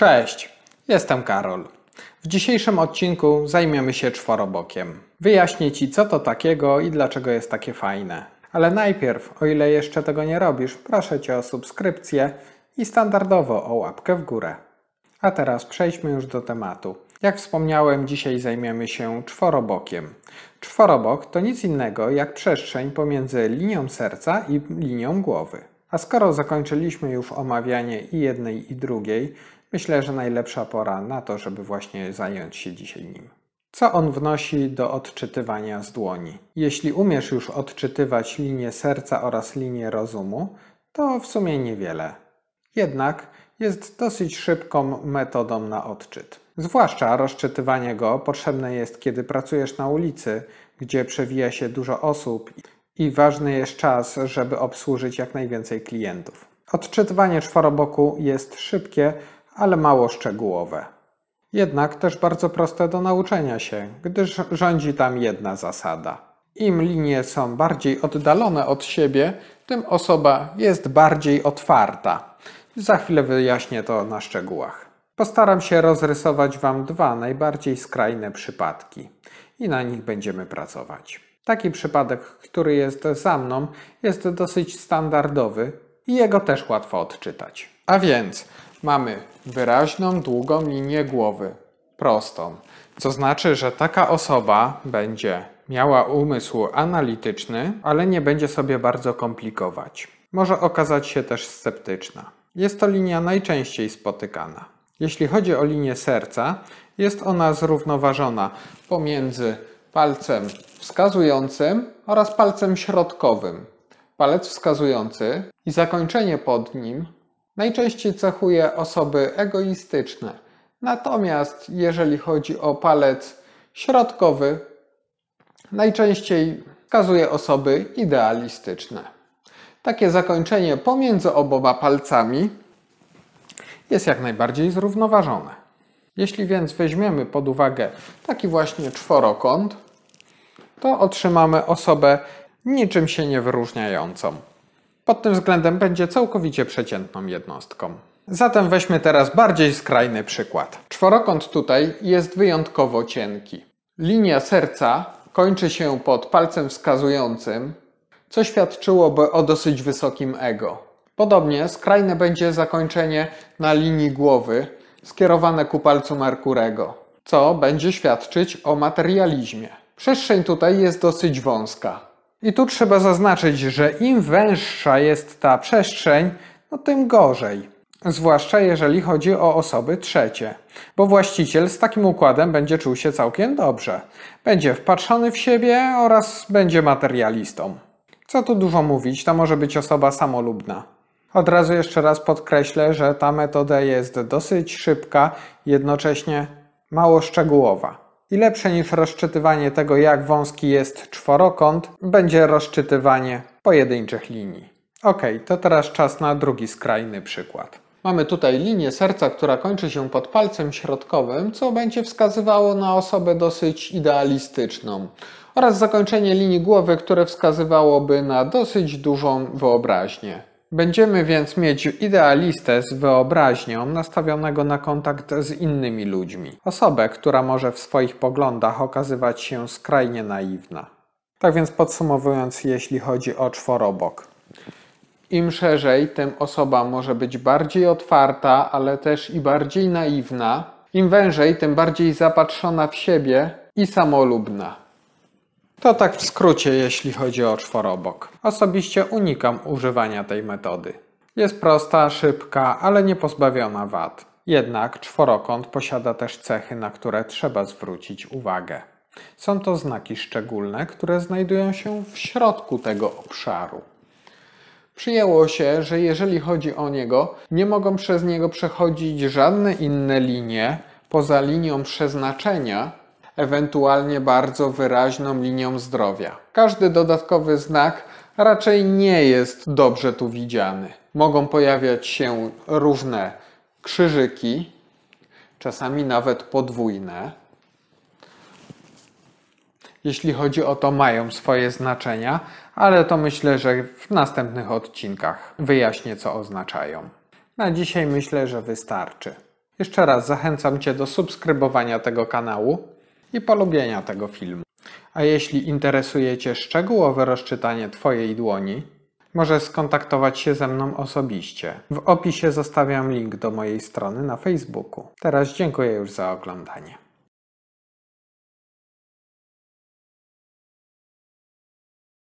Cześć, jestem Karol. W dzisiejszym odcinku zajmiemy się czworobokiem. Wyjaśnię Ci, co to takiego i dlaczego jest takie fajne. Ale najpierw, o ile jeszcze tego nie robisz, proszę Cię o subskrypcję i standardowo o łapkę w górę. A teraz przejdźmy już do tematu. Jak wspomniałem, dzisiaj zajmiemy się czworobokiem. Czworobok to nic innego jak przestrzeń pomiędzy linią serca i linią głowy. A skoro zakończyliśmy już omawianie i jednej i drugiej, myślę, że najlepsza pora na to, żeby właśnie zająć się dzisiaj nim. Co on wnosi do odczytywania z dłoni? Jeśli umiesz już odczytywać linię serca oraz linię rozumu, to w sumie niewiele. Jednak jest dosyć szybką metodą na odczyt. Zwłaszcza rozczytywanie go potrzebne jest, kiedy pracujesz na ulicy, gdzie przewija się dużo osób i ważny jest czas, żeby obsłużyć jak najwięcej klientów. Odczytywanie czworoboku jest szybkie, ale mało szczegółowe. Jednak też bardzo proste do nauczenia się, gdyż rządzi tam jedna zasada. Im linie są bardziej oddalone od siebie, tym osoba jest bardziej otwarta. Za chwilę wyjaśnię to na szczegółach. Postaram się rozrysować Wam dwa najbardziej skrajne przypadki i na nich będziemy pracować. Taki przypadek, który jest za mną, jest dosyć standardowy i jego też łatwo odczytać. A więc Mamy wyraźną, długą linię głowy, prostą, co znaczy, że taka osoba będzie miała umysł analityczny, ale nie będzie sobie bardzo komplikować. Może okazać się też sceptyczna. Jest to linia najczęściej spotykana. Jeśli chodzi o linię serca, jest ona zrównoważona pomiędzy palcem wskazującym oraz palcem środkowym. Palec wskazujący i zakończenie pod nim Najczęściej cechuje osoby egoistyczne. Natomiast jeżeli chodzi o palec środkowy, najczęściej wskazuje osoby idealistyczne. Takie zakończenie pomiędzy oboma palcami jest jak najbardziej zrównoważone. Jeśli więc weźmiemy pod uwagę taki właśnie czworokąt, to otrzymamy osobę niczym się nie wyróżniającą pod tym względem będzie całkowicie przeciętną jednostką. Zatem weźmy teraz bardziej skrajny przykład. Czworokąt tutaj jest wyjątkowo cienki. Linia serca kończy się pod palcem wskazującym, co świadczyłoby o dosyć wysokim ego. Podobnie skrajne będzie zakończenie na linii głowy skierowane ku palcu Merkurego, co będzie świadczyć o materializmie. Przestrzeń tutaj jest dosyć wąska. I tu trzeba zaznaczyć, że im węższa jest ta przestrzeń, no tym gorzej. Zwłaszcza jeżeli chodzi o osoby trzecie, bo właściciel z takim układem będzie czuł się całkiem dobrze. Będzie wpatrzony w siebie oraz będzie materialistą. Co tu dużo mówić, to może być osoba samolubna. Od razu jeszcze raz podkreślę, że ta metoda jest dosyć szybka, jednocześnie mało szczegółowa. I lepsze niż rozczytywanie tego, jak wąski jest czworokąt, będzie rozczytywanie pojedynczych linii. Ok, to teraz czas na drugi skrajny przykład. Mamy tutaj linię serca, która kończy się pod palcem środkowym, co będzie wskazywało na osobę dosyć idealistyczną, oraz zakończenie linii głowy, które wskazywałoby na dosyć dużą wyobraźnię. Będziemy więc mieć idealistę z wyobraźnią nastawionego na kontakt z innymi ludźmi. Osobę, która może w swoich poglądach okazywać się skrajnie naiwna. Tak więc podsumowując, jeśli chodzi o czworobok. Im szerzej, tym osoba może być bardziej otwarta, ale też i bardziej naiwna. Im wężej, tym bardziej zapatrzona w siebie i samolubna. To tak w skrócie, jeśli chodzi o czworobok. Osobiście unikam używania tej metody. Jest prosta, szybka, ale nie pozbawiona wad. Jednak czworokąt posiada też cechy, na które trzeba zwrócić uwagę. Są to znaki szczególne, które znajdują się w środku tego obszaru. Przyjęło się, że jeżeli chodzi o niego, nie mogą przez niego przechodzić żadne inne linie poza linią przeznaczenia ewentualnie bardzo wyraźną linią zdrowia. Każdy dodatkowy znak raczej nie jest dobrze tu widziany. Mogą pojawiać się różne krzyżyki, czasami nawet podwójne. Jeśli chodzi o to, mają swoje znaczenia, ale to myślę, że w następnych odcinkach wyjaśnię, co oznaczają. Na dzisiaj myślę, że wystarczy. Jeszcze raz zachęcam Cię do subskrybowania tego kanału i polubienia tego filmu. A jeśli interesuje Cię szczegółowe rozczytanie Twojej dłoni, możesz skontaktować się ze mną osobiście. W opisie zostawiam link do mojej strony na Facebooku. Teraz dziękuję już za oglądanie.